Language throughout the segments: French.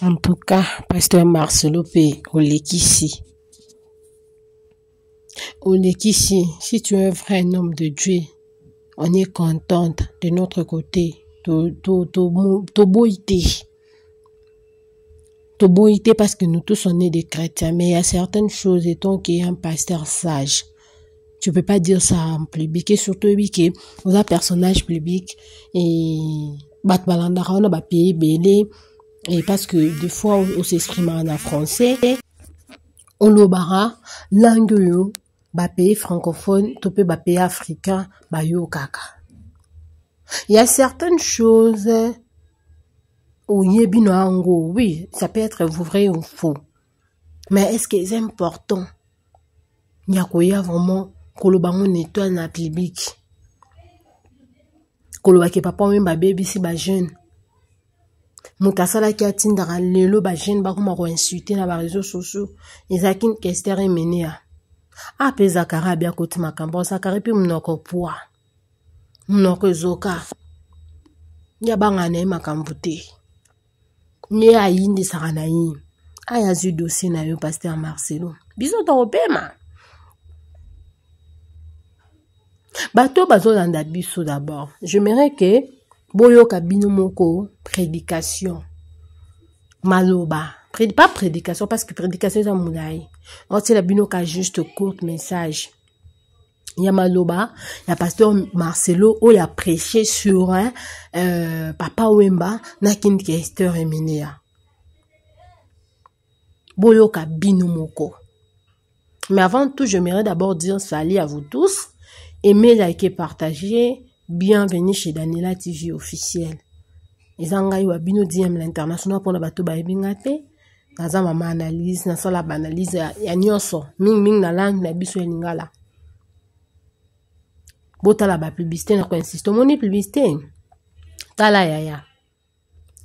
En tout cas, pasteur Marcelo P. est Olekisi, si tu es un vrai homme de Dieu, on est contente de notre côté. Toboïté. Toboïté parce que nous tous on est des chrétiens, mais il y a certaines choses, et ton qu'il y a un pasteur sage, tu peux pas dire ça en public, et surtout, oui, que y a un personnage public, et, Bat on a Et parce que des fois, on, on s'exprime en français, on lobara langue yo, ba pays francophone, topé ba pays africain, ba yo kaka. Il y a certaines choses, oyebi na yango, oui, ça peut être vrai ou faux. Mais est-ce que c'est important? ya koya vraiment koloba ngo na étoile na public kolobaki papa oyemba abebisi bajeune moto asalaki atindaka lelo bajeune bakoma koinsulte na bareseau sociau ezalaki kester emene ya ape zakari abia koti makambo zakari mpe munoko pwa munoko ezoka ye abanga na ye makambo te ye ayindisaka na ye aya azwi dossier na yo paster marcelo biso tokopema bato bazolanda biso d'abord jemairais ke boyoka bino moko prédication maloba Pred, pas prédication parce que prédication eza molai otiela bino ka juste courte message ya maloba ya pasteur marcelo oyo apreche sur hein, euh, papa wemba na kindi ke ester emeneya boyoka bino moko mais avant tout j'aimerais d'abord dire salut à vous tous aimez liker partager bienvenue chez danela tv officiel eza ngai wa bino dm la international mpona bato bayebi nga te naza mama analyse nasala baanalyse ya, ya nyonso mingimingi na lange na biso ya lingala botala bapiblicité na koinsiste omoni piblicité tala yaya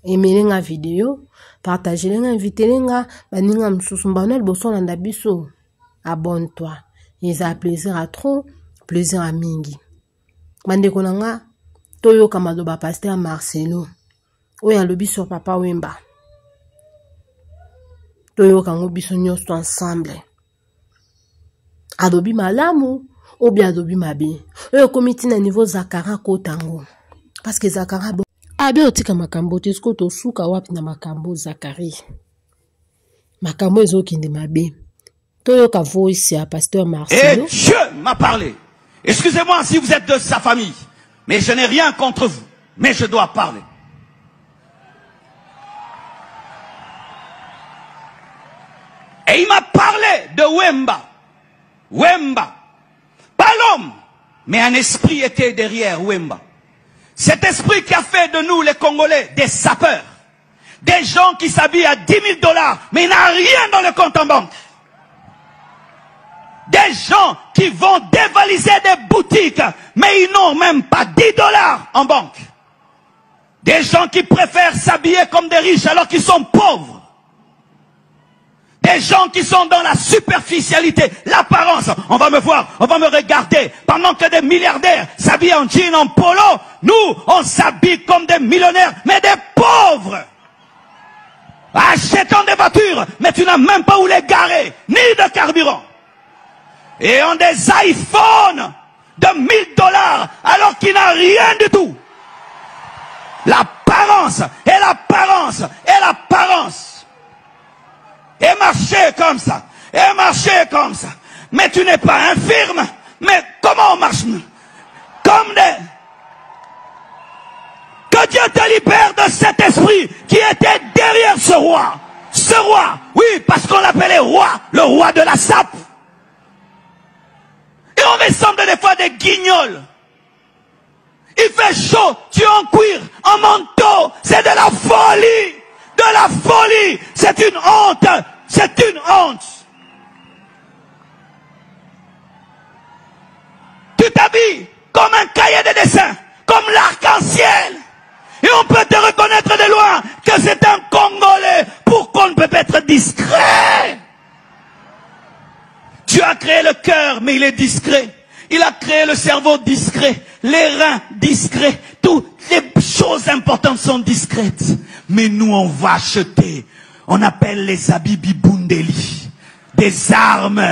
emele nga video partagele nga invitele nga baninga mosusu mbano ya liboso olanda biso abonne toi eza plaisir a trop plaisir a mingi bandeko na nga toyoka maloba paster ya marcelo oyo alobi sur papa wemba toyoka yango biso nyonso ensemble alobi malamu ou bien alobi mabe oyo ekomi ntina niveau zakara kotango parceke zakara bo abe otika makambo te sikoyo tosuka wapi na makambo zakari makambo ezokende mabe toyoka voice ya paster marcelo hey, eh, je m'a parlé Excusez-moi si vous êtes de sa famille, mais je n'ai rien contre vous, mais je dois parler. Et il m'a parlé de Wemba. Wemba. Pas l'homme, mais un esprit était derrière Wemba. Cet esprit qui a fait de nous, les Congolais, des sapeurs. Des gens qui s'habillent à 10 000 dollars, mais il n'a rien dans le compte en banque des gens qui vont dévaliser des boutiques, mais ils n'ont même pas 10 dollars en banque. Des gens qui préfèrent s'habiller comme des riches alors qu'ils sont pauvres. Des gens qui sont dans la superficialité, l'apparence. On va me voir, on va me regarder. Pendant que des milliardaires s'habillent en jean, en polo, nous, on s'habille comme des millionnaires, mais des pauvres. Achetant des voitures, mais tu n'as même pas où les garer, ni de carburant et ont des iPhones de 1000 dollars alors qu'il n'a rien du tout. L'apparence et l'apparence et l'apparence. Et marcher comme ça. Et marcher comme ça. Mais tu n'es pas infirme. Mais comment on marche Comme des... Que Dieu te libère de cet esprit qui était derrière ce roi. Ce roi. Oui, parce qu'on l'appelait roi. Le roi de la sape. On ressemble des fois des guignols. Il fait chaud, tu es en cuir, en manteau. C'est de la folie. De la folie. C'est une honte. C'est une honte. Tu t'habilles comme un cahier de dessin, comme l'arc-en-ciel. Et on peut te reconnaître de loin que c'est un Congolais pour qu'on ne peut pas être discret. le cœur, mais il est discret. Il a créé le cerveau discret, les reins discrets, toutes les choses importantes sont discrètes. Mais nous, on va acheter, on appelle les habits bibundeli, des armes.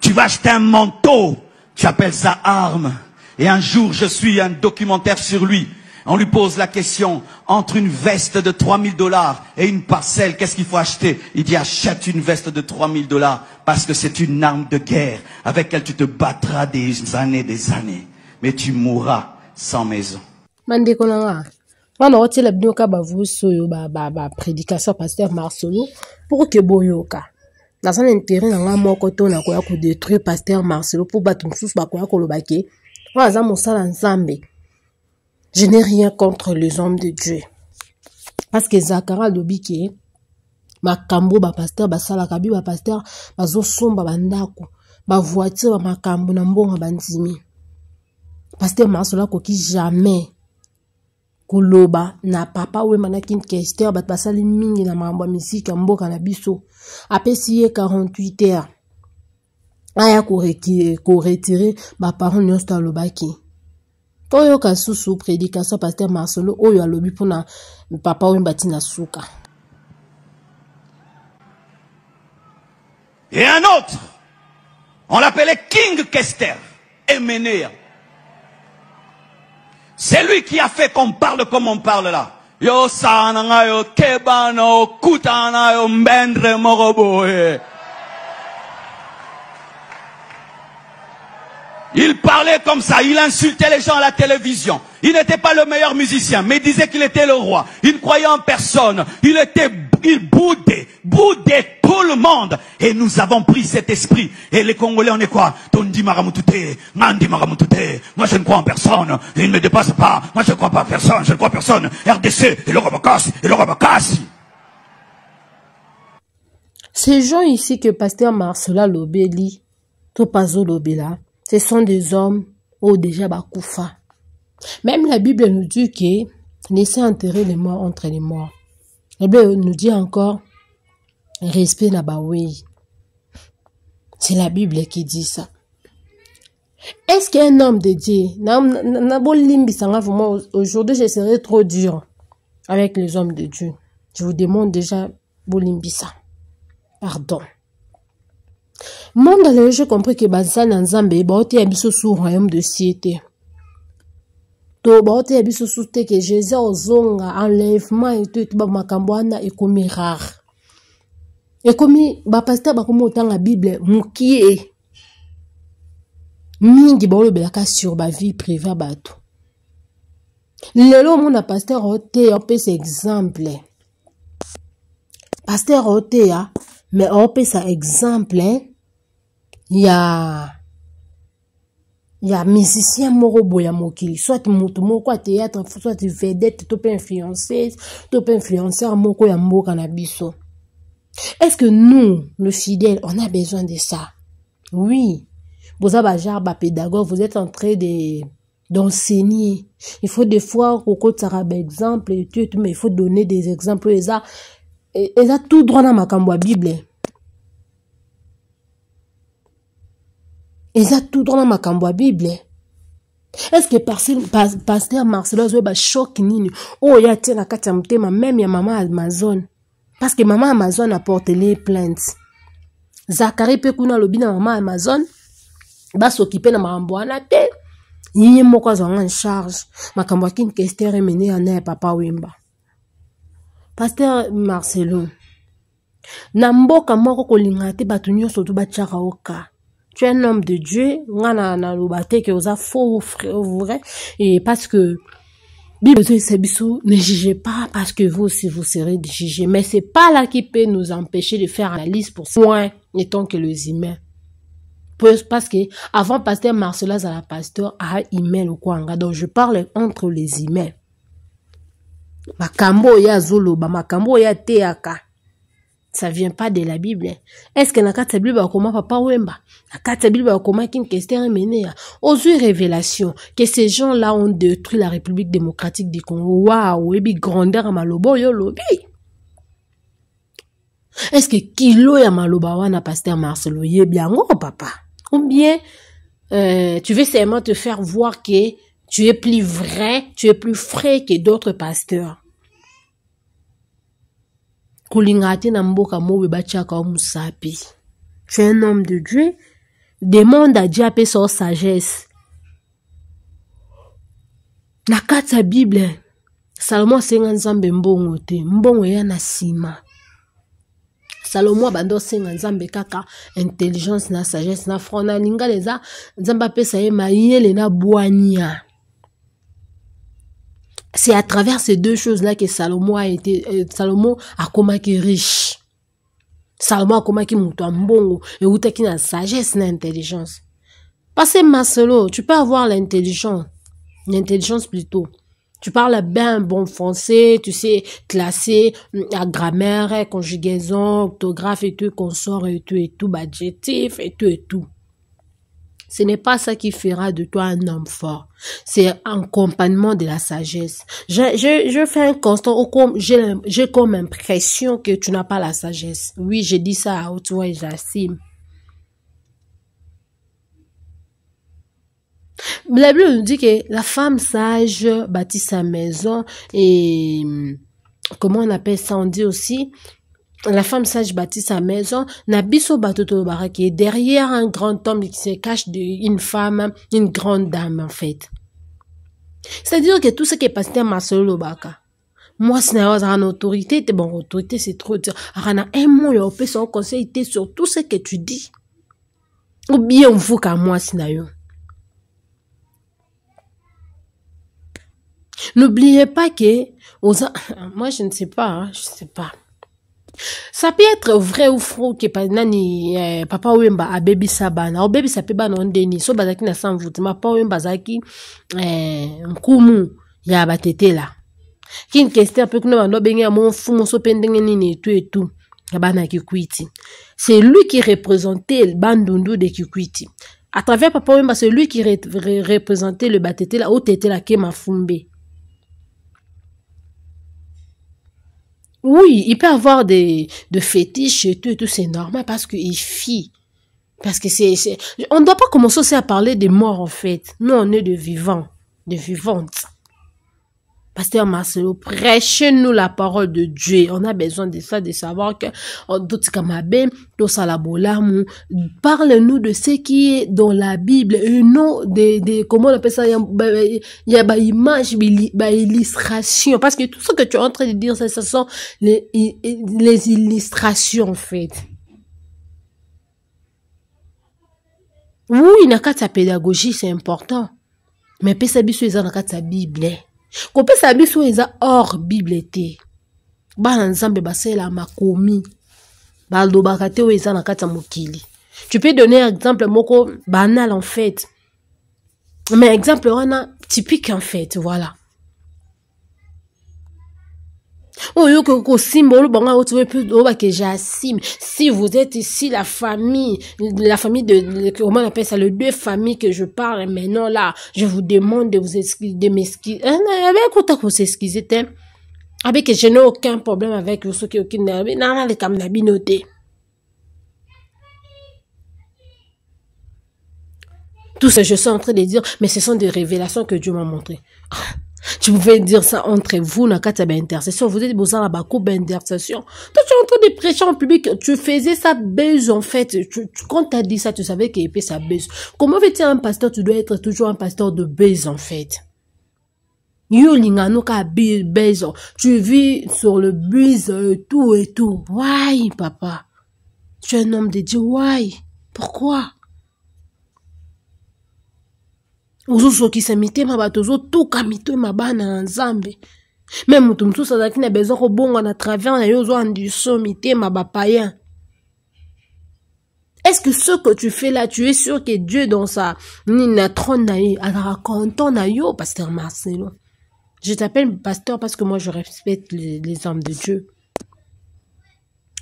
Tu vas acheter un manteau, tu appelles ça arme. Et un jour, je suis un documentaire sur lui. On lui pose la question, entre une veste de 3000 dollars et une parcelle, qu'est-ce qu'il faut acheter Il dit, achète une veste de 3000 dollars parce que c'est une arme de guerre avec laquelle tu te battras des années, des années. Mais tu mourras sans maison. wana otela bino ka ba ba prédicateur pasteur marcelo pour que boyoka naza na intere na ngai moko to na ko détruire pasteur marcelo pour mpo bato ko bakoya koloba ke oyo aza mosala nzambe je n'ai rien contre les hommes de dieu parce que zakara alobi makambo bapaster basalaka bi bapaster bazosomba bandako bavoitire bamakambo na mbongo bandimi paster maasola akoki jamais koloba na papa wema na kin kester bato basali mingi na makambo ya misiki ya mboka na biso apesi ye 48 heures aya koretire baparent nyonso to alobaki toyoka susu prédication paster marcelo oyo alobi mpona papa oyemba ntina suka Et un autre, on l'appelait King Kester, Emenéa. C'est lui qui a fait qu'on parle comme on parle là. Il parlait comme ça, il insultait les gens à la télévision. Il n'était pas le meilleur musicien, mais il disait qu'il était le roi. Il ne croyait en personne. Il était, il boudait, boudait monde. Et nous avons pris cet esprit. Et les Congolais, on est quoi Tondi Maramutute, Moi, je ne crois en personne. Il ne dépasse pas. Moi, je ne crois pas en personne. Je ne crois en personne. RDC, et le Robocassi, et le Ces gens ici que pasteur Marcela Lobeli, Topazo Lobela, ce sont des hommes au déjà Bakoufa. Même la Bible nous dit que laissez enterrer les morts entre les morts. La eh Bible nous dit encore respect na bawei c'est la bible qui dit ça est ce qu'un homme de dieu nabolimbisanga vraiment aujourd'hui je serai trop dur avec les hommes de dieu je vous demande déjà bolimbisa pardon monde lelo je compris ke baza na nzambe baoteya biso su royaume de sie te to baoteya biso su te ke jésus ozonga enlèvement eto eto bamakambo wana ekomi rare ekomi bapaster bakomi kotanga bible mokie e. mingi baolobelaka sur bavie prive ya bato lelo omona paster oteya opesa exemple paster oteya me aopesa exemple ya ya musicien moko boye ya mokili soit motu moko ya théâtre soit vedette to mpe influenceuse to mpe influenceur moko ya mboka na biso Est-ce que nous, le fidèle, on a besoin de ça Oui. Vous êtes pédagogue, vous êtes en train d'enseigner. il faut des fois, au côté de exemple, mais il faut donner des exemples. Et ça, tout droit dans ma cambois Bible. Ils ça tout droit dans ma cambois Bible. Est-ce que pasteur Marcelo un choc nini? Oh, il y a un même ya maman Amazon. parce que mama amazon aportele plainte zakari mpe kuna alobi na mama amazon basoki mpe na makambo wana te ye moko azwanga ncharge makambo ya king kester emene yana ya papa wemba paster marcelo na mboka moko kolingana te bato nyonso to batiaka oka tu es un homme de dieu nga na naloba te ke oza faux ou vrai e parce que Bible ne jugez pas parce que vous aussi vous serez jugé. Mais c'est pas là qui peut nous empêcher de faire liste pour soin, étant que les humains. Parce que avant pasteur Marcela la pasteur a email ou quoi, donc je parle entre les humains. Makambo ya zolo, ya teaka ça vient pas de la bible hein. est na que la bible comment papa wemba na kati bible bakomaki nkester emene hein. révélation que ces gens là ont détruit la république démocratique du congo Waouh, eh grandeur à maloba Est-ce que kilo à maloba wana pasteur marcel bien papa ou bien euh, tu veux seulement te faire voir que tu es plus vrai tu es plus frais que d'autres pasteurs kolinga te mboka mo boye batiaka o mosapi tu es un homme de dieu demande adieu apesa o sagesse na kati ya bible salomo asenga nzambe mbongo te mbongo eya na nsima salomo abandi osenga nzambe kaka intelligence na sagesse na front na lingala eza nzambe apesa ye mayele na bwania C'est à travers ces deux choses-là que Salomon a été, euh, Salomon a riche. Salomon a un bon et où qui la sagesse, l'intelligence. Parce que Marcelo, tu peux avoir l'intelligence, l'intelligence plutôt. Tu parles bien bon français, tu sais classer mm, la grammaire, conjugaison, orthographe et tout, consort et tout, et tout, adjectif et tout, et tout. Ce n'est pas ça qui fera de toi un homme fort. C'est un accompagnement de la sagesse. Je, fais un constat, j'ai comme impression que tu n'as pas la sagesse. Oui, j'ai dit ça à toi et j'assume. La Bible nous dit que la femme sage bâtit sa maison et hum, comment on appelle ça, on dit aussi la femme sage bâtit sa maison na biso tout le derrière un grand homme qui se cache d'une femme une grande dame en fait c'est-à-dire que tout ce qui est à à lobaka moi, moi, je autorité bon autorité c'est trop dire y un mot qui peut son conseil sur tout ce que tu dis ou bien vous qu'à moi yo n'oubliez pas que moi je ne sais pas hein, je ne sais pas ça peut être vrai ou faux ke pa, nani eh, papa wemba abebisa bana obebisa mpe bana ndeni so bazalaki na sanvu te papa wemba azalaki eh, nkumu ya batetela kini kester mpe kuna bando abenge ya mofumu so mpe ndenge nini etu etu ya bana ya kikwiti c'est lui qui représentait bandundu de kikwiti à travers papa wemba c'est lui qui re, re, représentait le batetela oyo tetela ke mafumbe Oui, il peut avoir des, de fétiches et tout, tout c'est normal parce qu'il fit. Parce que c'est, on ne doit pas commencer aussi à parler des morts en fait. Nous, on est de vivants, de vivantes. Pasteur Marcelo, prêchez-nous la parole de Dieu. On a besoin de ça, de savoir que oh, parle-nous de ce qui est dans la Bible et non des, comment on appelle ça, il y a des bah, bah, bah, images, des illustrations. Parce que tout ce que tu es en train de dire, ce sont les, les illustrations, en fait. Oui, na de pédagogie, c'est important. Mais pesa biso eza na de Bible. Hein kopesa biso eza hors bible te bana nzambe basalela makomi balobaka te oyo eza na kati ya mokili tu peux donner exemple moko banal en fait mais exemple wana typique en fait voilà oyo kosimba olobanga plus mpe bah, que asime si vous êtes ici la famille la famille de comment on appelle ça les deux familles que je parle maintenant là je vous demande de vous excuser de m'excuser ekota kosexcuse te que hein. je n'ai aucun problème avec yo non, okinaalikama na bino te tout ce que je suis en train de dire mais ce sont des révélations que Dieu m'a montrées ah. Tu pouvais dire ça entre vous, na intercession. Vous êtes besoin Toi, tu es en train de prêcher en public. Tu faisais ça baise, en fait. Tu, tu, quand t'as dit ça, tu savais qu'il avait ça baise. Comment veux-tu un pasteur? Tu dois être toujours un pasteur de baise, en fait. Yo ka Tu vis sur le et tout et tout. Why, papa? Tu es un homme de Dieu. Why? Pourquoi? ozozokisa mitema bato ozotuka mitema bana ya nzambe me moto mosusu azalaki na besoin kobonga na travers na yo ozoanduso mitema bapayen Est-ce que ce que tu fais là, tu es sûr que Dieu dans sa natron alors content na yo, pasteur Marcelo. Je t'appelle pasteur parce que moi je respecte les, les hommes de Dieu.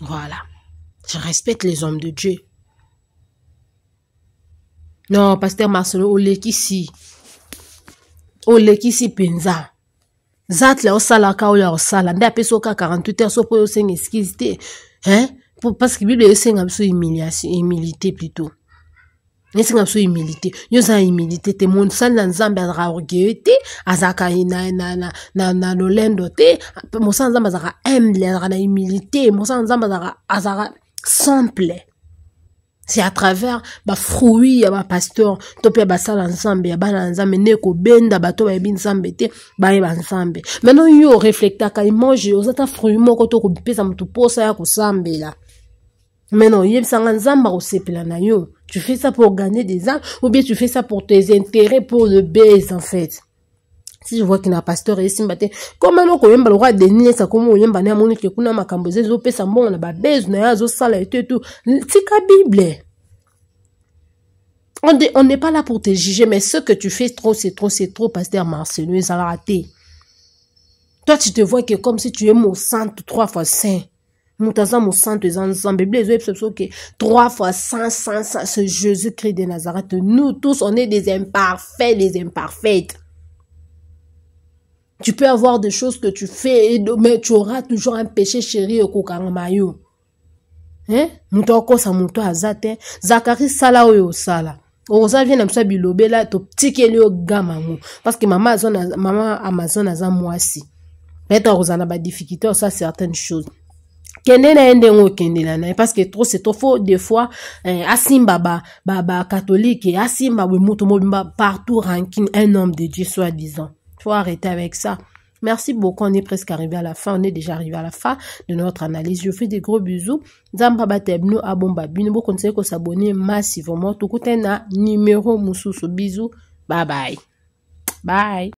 Voilà. Je respecte les hommes de Dieu. non paster masolo olekisi olekisi mpenza zatle osalaka oyo osala nde apesi oka 48 heures sopo oyo osenga eskise te hein parceke bible esenga biso humilité plutôt esenga biso humilité yo oza humilité te mosali na nzambe azalaka orgueilleux te azalaka na lolendo te mosala nzambe azalaka humble azalaka na humilité mosala nzambe azalaka simple c'est à travers bafruit ya pasteur to mpe ya basala nzambe ya bana ya nzambe ba to ba bayebi nzambe te ba nzambe maintenant yo oreflektaka mange aux ta fruit moko to kopesa motu posa ya sambela maintenant oyebisanga nzambe akosepela na yo tu fais ça pour gagner des âmes ou bien tu fais ça pour tes intérêts pour le base en fait ti voi ke na paster esimba te koma noko oyembala oko adenilesa koma oyemba na amoni ke kuna makambo eza ezopesa mbongo na babezu na ye azosala eto eto tika bible on n'est pas là pour te juger mais ce que tu fais trop c'est trop c'est trop paster marcelo ezalaka te toi tu te vois que comme si tu es mosantu trois fois saint moto aza mosantu eza nzambe bible ezoyebisa biso ke trois fois cent cent cent ce jésus christ de nazareth nous tous on est des imparfaits des imparfaites Tu peux avoir des choses que tu fais, mais tu auras toujours un péché chéri au kokangamayo. Hein? Muto akosa muto azate. Zakari sala oyo sala. okoza vie na biso ya bilobela totikeli yo gama yango parceke mama, azona, mama amazon aza mwasi peut-être akozala na badifficulté osa certaines choses kende na ye ndenge okendela na ye parceke tro c'est trop fo des fois eh, asimba bakatholike ba, ba, asimba we moto mobimba partout rankine un homme de dieu soi disant faut arrêter avec ça. Merci beaucoup. On est presque arrivé à la fin. On est déjà arrivé à la fin de notre analyse. Je vous fais des gros bisous. Zambaba tebno abomba Vous Conseillez vous s'abonner massivement. Tout côté na numéro Mususu, Bisous. Bye bye. Bye.